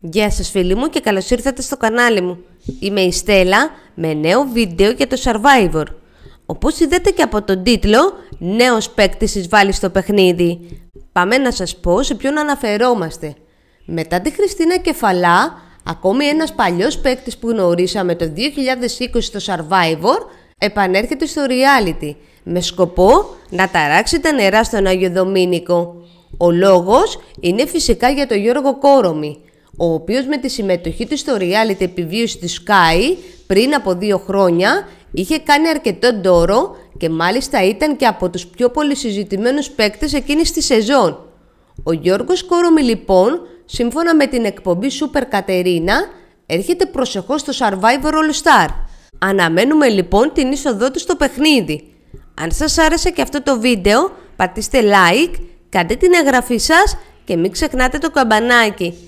Γεια σας φίλοι μου και καλώς ήρθατε στο κανάλι μου. Είμαι η Στέλλα με νέο βίντεο για το Survivor. Όπως είδατε και από τον τίτλο, νέος παίκτης εισβάλλει στο παιχνίδι. Πάμε να σας πω σε ποιον αναφερόμαστε. Μετά τη Χριστίνα Κεφαλά, ακόμη ένας παλιός παίκτης που γνωρίσαμε το 2020 στο Survivor, επανέρχεται στο reality, με σκοπό να ταράξει τα νερά στον Άγιο Δομήνικο. Ο λόγος είναι φυσικά για τον Γιώργο Κόρομη, ο οποίος με τη συμμετοχή του στο reality επιβίωση της Sky πριν από δύο χρόνια είχε κάνει αρκετό ντόρο και μάλιστα ήταν και από τους πιο συζητημένους παίκτες εκείνης της σεζόν. Ο Γιώργος Κόρομι λοιπόν, σύμφωνα με την εκπομπή Super Κατερίνα, έρχεται προσεχώς στο Survivor All Star. Αναμένουμε λοιπόν την είσοδό του στο παιχνίδι. Αν σας άρεσε και αυτό το βίντεο, πατήστε like, κάντε την εγγραφή σας και μην ξεχνάτε το καμπανάκι.